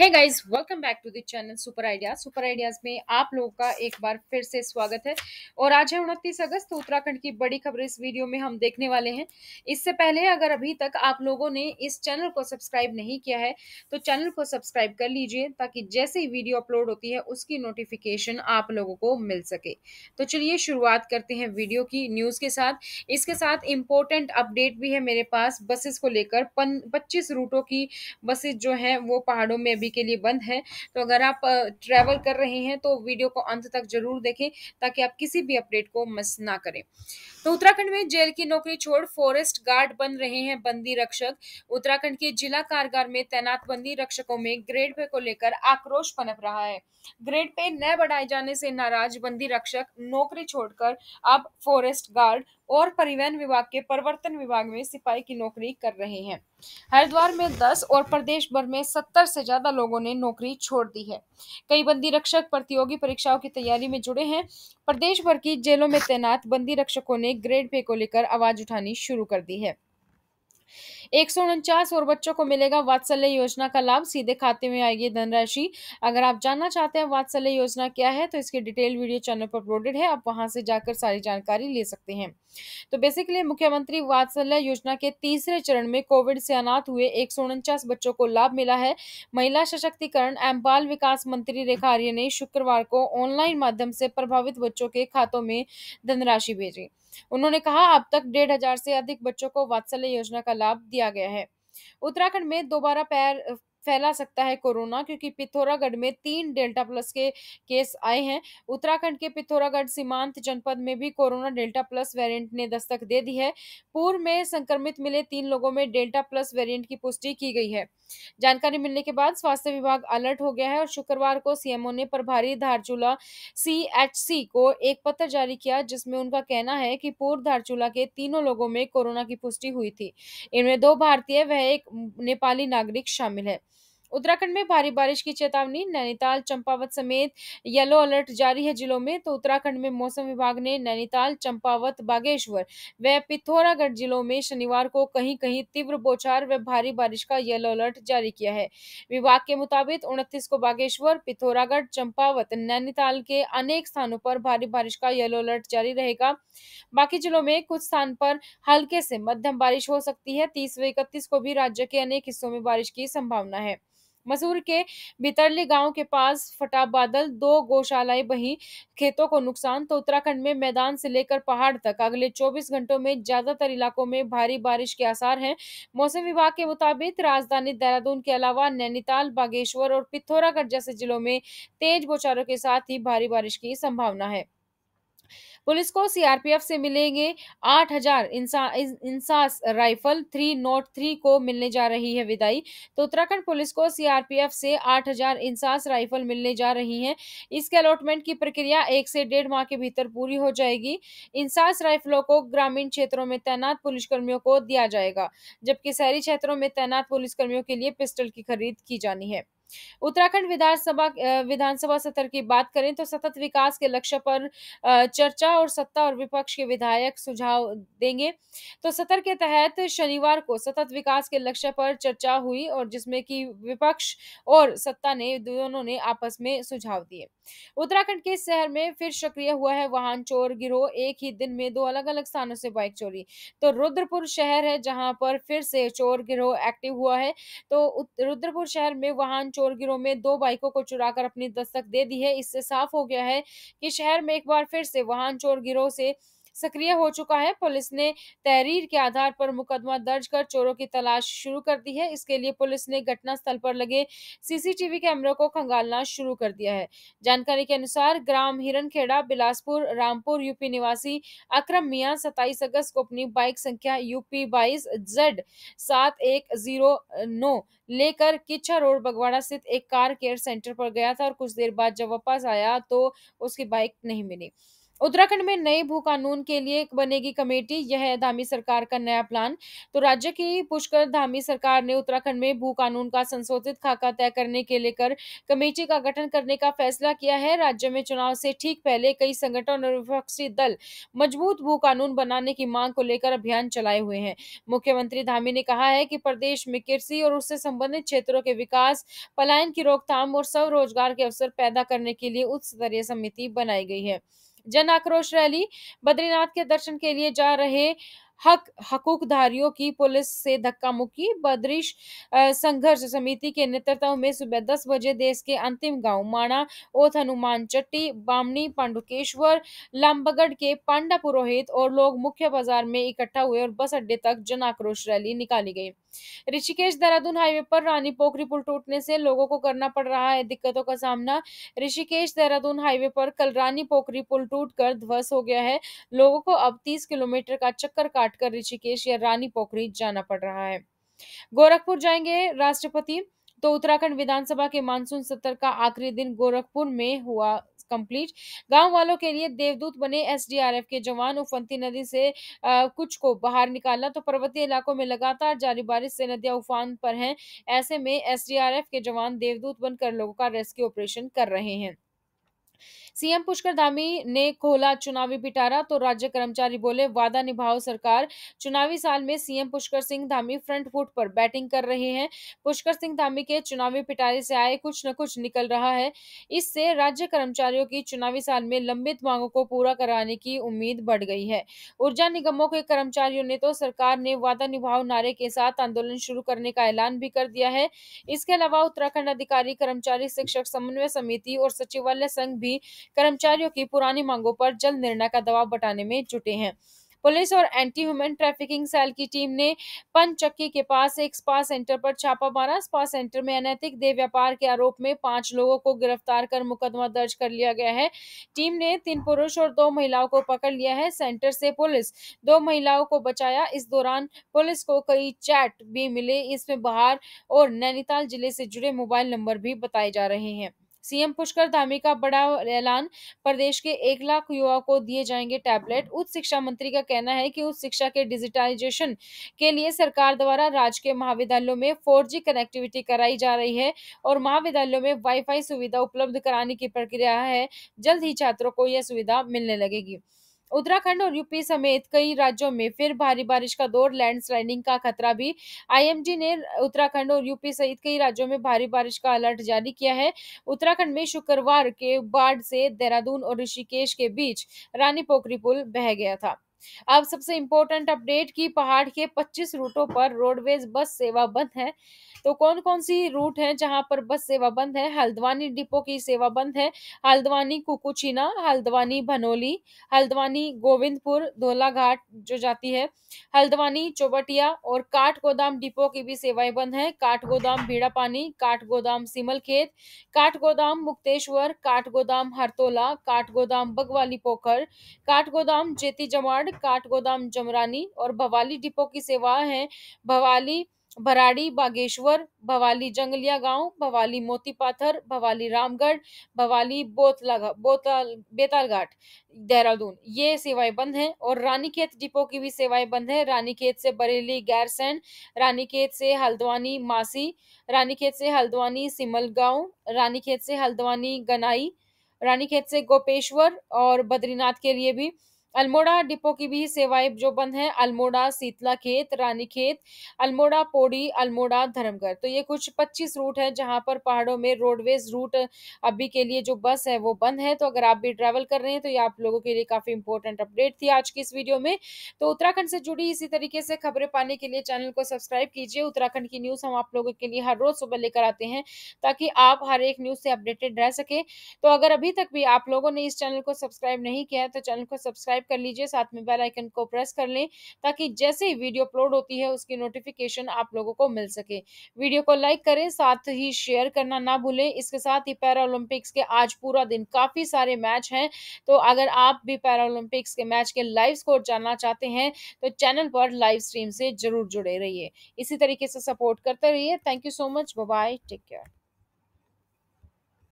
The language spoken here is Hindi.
है guys welcome back to the channel Super Ideas Super Ideas में आप लोगों का एक बार फिर से स्वागत है और आज है उनतीस अगस्त तो उत्तराखंड की बड़ी खबर इस वीडियो में हम देखने वाले हैं इससे पहले अगर अभी तक आप लोगों ने इस चैनल को सब्सक्राइब नहीं किया है तो चैनल को सब्सक्राइब कर लीजिए ताकि जैसे ही वीडियो अपलोड होती है उसकी नोटिफिकेशन आप लोगों को मिल सके तो चलिए शुरुआत करते हैं वीडियो की न्यूज़ के साथ इसके साथ इम्पोर्टेंट अपडेट भी है मेरे पास बसेस को लेकर पच्चीस रूटों की बसेज जो हैं वो पहाड़ों में भी अभी के लिए बंद है तो अगर आप ट्रैवल कर रहे हैं तो वीडियो को अंत तक जरूर देखें ताकि आप किसी भी अपडेट को मिस ना करें तो उत्तराखंड में जेल की नौकरी छोड़ फॉरेस्ट गार्ड बन रहे हैं बंदी रक्षक उत्तराखंड के जिला कारगार में तैनात बंदी रक्षकों में ग्रेड पे को लेकर आक्रोश पनप रहा है ग्रेड पे न बढ़ाए जाने से नाराज बंदी रक्षक नौकरी छोड़कर अब फॉरेस्ट गार्ड और परिवहन विभाग के प्रवर्तन विभाग में सिपाही की नौकरी कर रहे हैं हरिद्वार में 10 और प्रदेश भर में 70 से ज्यादा लोगों ने नौकरी छोड़ दी है कई बंदी रक्षक प्रतियोगी परीक्षाओं की तैयारी में जुड़े हैं प्रदेश भर की जेलों में तैनात बंदी रक्षकों ने ग्रेड पे को लेकर आवाज उठानी शुरू कर दी है एक और बच्चों को मिलेगा वात्सल्य योजना का लाभ सीधे खाते में आएगी धनराशि अगर आप जानना चाहते हैं वात्सल्य योजना क्या है तो इसकी डिटेल वीडियो चैनल पर अपलोडेड है आप वहां से जाकर सारी जानकारी ले सकते हैं तो बेसिकली मुख्यमंत्री वात्सल्य योजना के तीसरे चरण में कोविड से अनाथ हुए एक बच्चों को लाभ मिला है महिला सशक्तिकरण एवं बाल विकास मंत्री रेखा आर्य ने शुक्रवार को ऑनलाइन माध्यम से प्रभावित बच्चों के खातों में धनराशि भेजी उन्होंने कहा अब तक डेढ़ हजार से अधिक बच्चों को वात्सल्य योजना का लाभ दिया गया है उत्तराखंड में दोबारा पैर फैला सकता है कोरोना क्योंकि पिथौरागढ़ में तीन डेल्टा प्लस के केस आए हैं उत्तराखंड के पिथौरागढ़ सीमांत जनपद में भी कोरोना डेल्टा प्लस वेरिएंट ने दस्तक दे दी है पूर्व में संक्रमित मिले तीन लोगों में डेल्टा प्लस वेरिएंट की पुष्टि की गई है जानकारी मिलने के बाद स्वास्थ्य विभाग अलर्ट हो गया है और शुक्रवार को सीएमओ ने प्रभारी धारचूला सी को एक पत्र जारी किया जिसमें उनका कहना है कि पूर्व धारचूला के तीनों लोगों में कोरोना की पुष्टि हुई थी इनमें दो भारतीय वह एक नेपाली नागरिक शामिल है उत्तराखंड में भारी बारिश की चेतावनी नैनीताल चंपावत समेत येलो अलर्ट जारी है जिलों में तो उत्तराखंड में मौसम विभाग ने नैनीताल चंपावत बागेश्वर व पिथौरागढ़ जिलों में शनिवार को कहीं कहीं तीव्र बोछार व भारी बारिश का येलो अलर्ट जारी किया है विभाग के मुताबिक उनतीस को बागेश्वर पिथौरागढ़ चंपावत नैनीताल के अनेक स्थानों पर भारी बारिश का येलो अलर्ट जारी रहेगा बाकी जिलों में कुछ स्थान पर हल्के से मध्यम बारिश हो सकती है तीस व इकतीस को भी राज्य के अनेक हिस्सों में बारिश की संभावना है मसूर के बितरली गांव के पास फटा बादल दो गौशालाएं बही खेतों को नुकसान तो उत्तराखंड में मैदान से लेकर पहाड़ तक अगले 24 घंटों में ज्यादातर इलाकों में भारी बारिश के आसार हैं मौसम विभाग के मुताबिक राजधानी देहरादून के अलावा नैनीताल बागेश्वर और पिथौरागढ़ जैसे जिलों में तेज बौछारों के साथ ही भारी बारिश की संभावना है पुलिस को सीआरपीएफ से मिलेंगे आठ हजार इंसा INSAS rifle three not three को मिलने जा रही है विदाई तो उत्तराखंड पुलिस को सीआरपीएफ से आठ हजार इंसास राइफल मिलने जा रही है इसके अलॉटमेंट की प्रक्रिया एक से डेढ़ माह के भीतर पूरी हो जाएगी इंसास राइफलों को ग्रामीण क्षेत्रों में तैनात पुलिसकर्मियों को दिया जाएगा जबकि शहरी क्षेत्रों में तैनात पुलिसकर्मियों के लिए पिस्टल की खरीद की जानी है उत्तराखंड विधानसभा विधानसभा सत्र की बात करें तो सतत विकास के लक्ष्य पर चर्चा और सत्ता और विपक्ष के विधायक सुझाव देंगे तो सत्र के तहत शनिवार को सतत विकास के लक्ष्य पर चर्चा हुई और जिसमें कि विपक्ष और सत्ता ने दोनों ने आपस में सुझाव दिए उत्तराखंड के शहर में फिर सक्रिय हुआ है वाहन चोर गिरोह एक ही दिन में दो अलग अलग स्थानों से बाइक चोरी तो रुद्रपुर शहर है जहां पर फिर से चोर गिरोह एक्टिव हुआ है तो रुद्रपुर शहर में वाहन चोर गिरोह में दो बाइकों को चुराकर अपनी दस्तक दे दी है इससे साफ हो गया है कि शहर में एक बार फिर से वाहन चोर गिरोह से सक्रिय हो चुका है पुलिस ने तहरीर के आधार पर मुकदमा दर्ज कर चोरों की तलाश शुरू कर दी है इसके लिए पुलिस ने घटना स्थल पर लगे सीसीटीवी कैमरों को खंगालना शुरू कर दिया है जानकारी के अनुसार ग्राम हिरनखेड़ा बिलासपुर रामपुर यूपी निवासी अक्रम मियाँ सताईस अगस्त को अपनी बाइक संख्या यूपी बाईस जेड सात एक जीरो नौ लेकर किच्छा रोड बगवाड़ा स्थित एक कार केयर सेंटर पर गया था और कुछ देर बाद जब वापस आया तो उसकी बाइक नहीं मिली उत्तराखंड में नए भू कानून के लिए बनेगी कमेटी यह है धामी सरकार का नया प्लान तो राज्य की पुष्कर धामी सरकार ने उत्तराखंड में भू कानून का संशोधित खाका तय करने के लेकर कमेटी का गठन करने का फैसला किया है राज्य में चुनाव से ठीक पहले कई संगठन और विपक्षी दल मजबूत भू कानून बनाने की मांग को लेकर अभियान चलाए हुए हैं मुख्यमंत्री धामी ने कहा है कि प्रदेश में कृषि और उससे संबंधित क्षेत्रों के विकास पलायन की रोकथाम और स्वरोजगार के अवसर पैदा करने के लिए उच्च स्तरीय समिति बनाई गई है जन आक्रोश रैली बद्रीनाथ के दर्शन के लिए जा रहे हक हकूकधारियों की पुलिस से धक्का मुक्की बद्रिश संघर्ष समिति के नेतृत्व में सुबह दस बजे देश के अंतिम गांव माणा ओथ हनुमान चट्टी बामनी पांडुकेश्वर लामबगढ़ के पांडा पुरोहित और लोग मुख्य बाजार में इकट्ठा हुए और बस अड्डे तक जन आक्रोश रैली निकाली गई ऋषिकेश देहरादून हाईवे पर रानी पोखरी पुल टूटने से लोगों को करना पड़ रहा है दिक्कतों का सामना ऋषिकेश देहरादून हाईवे पर कल रानी पोखरी पुल टूट कर ध्वस्त हो गया है लोगों को अब तीस किलोमीटर का चक्कर काटकर ऋषिकेश या रानी पोखरी जाना पड़ रहा है गोरखपुर जाएंगे राष्ट्रपति तो उत्तराखंड विधानसभा के मानसून सत्र का आखिरी दिन गोरखपुर में हुआ कंप्लीट गांव वालों के लिए देवदूत बने एसडीआरएफ के जवान उफंती नदी से आ, कुछ को बाहर निकालना तो पर्वतीय इलाकों में लगातार जारी बारिश से नदियां उफान पर हैं ऐसे में एसडीआरएफ के जवान देवदूत बनकर लोगों का रेस्क्यू ऑपरेशन कर रहे हैं सीएम पुष्कर धामी ने खोला चुनावी पिटारा तो राज्य कर्मचारी बोले वादा निभाओ सरकार चुनावी साल में CM Pushkar Singh Dhami front foot पर बैटिंग कर रहे हैं पुष्कर सिंह धामी के चुनावी पिटारे से आए कुछ न कुछ निकल रहा है इससे राज्य कर्मचारियों की चुनावी साल में लंबित मांगों को पूरा कराने की उम्मीद बढ़ गई है ऊर्जा निगमों के कर्मचारियों ने तो सरकार ने वादा निभाओ नारे के साथ आंदोलन शुरू करने का ऐलान भी कर दिया है इसके अलावा उत्तराखंड अधिकारी कर्मचारी शिक्षक समन्वय समिति और सचिवालय संघ भी कर्मचारियों की पुरानी मांगों पर जल्द निर्णय का दबाव बटाने में जुटे हैं पुलिस और एंटी ह्यूमन ट्रैफिकिंग सेल की टीम ने पंचक्की के पास एक स्पा सेंटर पर छापा मारा स्पा सेंटर में अनैतिक देह व्यापार के आरोप में पांच लोगों को गिरफ्तार कर मुकदमा दर्ज कर लिया गया है टीम ने तीन पुरुष और दो महिलाओं को पकड़ लिया है सेंटर से पुलिस दो महिलाओं को बचाया इस दौरान पुलिस को कई चैट भी मिले इसमें बाहर और नैनीताल जिले से जुड़े मोबाइल नंबर भी बताए जा रहे हैं सीएम पुष्कर धामी का बड़ा ऐलान प्रदेश के एक लाख युवाओं को दिए जाएंगे टैबलेट उच्च शिक्षा मंत्री का कहना है कि उच्च शिक्षा के डिजिटाइजेशन के लिए सरकार द्वारा राज्य के महाविद्यालयों में फोर कनेक्टिविटी कराई जा रही है और महाविद्यालयों में वाईफाई सुविधा उपलब्ध कराने की प्रक्रिया है जल्द ही छात्रों को यह सुविधा मिलने लगेगी उत्तराखंड और यूपी समेत कई राज्यों में फिर भारी बारिश का दौर लैंडस्लाइडिंग का खतरा भी आईएमडी ने उत्तराखंड और यूपी सहित कई राज्यों में भारी बारिश का अलर्ट जारी किया है उत्तराखंड में शुक्रवार के बाढ़ से देहरादून और ऋषिकेश के बीच रानी पोखरी पुल बह गया था अब सबसे इम्पोर्टेंट अपडेट की पहाड़ के 25 रूटों पर रोडवेज बस सेवा बंद है तो कौन कौन सी रूट है जहां पर बस सेवा बंद है हल्द्वानी डिपो की सेवा बंद है हल्द्वानी कुकुचिना हल्द्वानी भनोली हल्द्वानी गोविंदपुर धोलाघाट जो जाती है हल्द्वानी चौबटिया और काठ गोदाम डिपो की भी सेवाएं बंद है काठ गोदाम भीड़ापानी काठ गोदाम सिमलखेत काठ गोदाम मुक्तेश्वर काठ गोदाम हरतोला काठ गोदाम बगवाली पोखर काठ गोदाम जेती जमाड़ गोदाम जमरानी और भवाली डिपो की सेवा है भवाली भराड़ी बागेश्वर भवाली जंगलिया गांव भवाली मोती पाथर भवाली रामगढ़ भवाली बोतला बोतल बेताल घाट देहरादून ये सेवाएं बंद हैं और रानीखेत डिपो की भी सेवाएं बंद हैं रानीखेत से बरेली गैरसैन रानीखेत से हल्द्वानी मासी रानीखेत से हल्द्वानी सिमलगांव रानीखेत से हल्द्वानी गनाई रानीखेत से गोपेश्वर और बद्रीनाथ के लिए भी अल्मोड़ा डिपो की भी सेवाएं जो बंद हैं अल्मोड़ा शीतला खेत रानीखेत अल्मोड़ा पोड़ी अल्मोड़ा धर्मगढ़ तो ये कुछ पच्चीस रूट है जहाँ पर पहाड़ों में रोडवेज रूट अभी के लिए जो बस है वो बंद है तो अगर आप भी ट्रैवल कर रहे हैं तो ये आप लोगों के लिए काफ़ी इंपॉर्टेंट अपडेट थी आज की इस वीडियो में तो उत्तराखंड से जुड़ी इसी तरीके से खबरें पाने के लिए चैनल को सब्सक्राइब कीजिए उत्तराखंड की न्यूज़ हम आप लोगों के लिए हर रोज़ सुबह लेकर आते हैं ताकि आप हर एक न्यूज़ से अपडेटेड रह सके तो अगर अभी तक भी आप लोगों ने इस चैनल को सब्सक्राइब नहीं किया है तो चैनल को सब्सक्राइब कर लीजिए साथ में बेल आइकन को प्रेस कर लें ताकि जैसे ही वीडियो अपलोड होती है उसकी नोटिफिकेशन आप लोगों को मिल सके वीडियो को लाइक करें साथ ही शेयर करना ना भूलें इसके साथ ही पैरालंपिक्स के आज पूरा दिन काफ़ी सारे मैच हैं तो अगर आप भी पैरालंपिक्स के मैच के लाइव स्कोर जानना चाहते हैं तो चैनल पर लाइव स्ट्रीम से जरूर जुड़े रहिए इसी तरीके से सपोर्ट करते रहिए thank you so much bye take care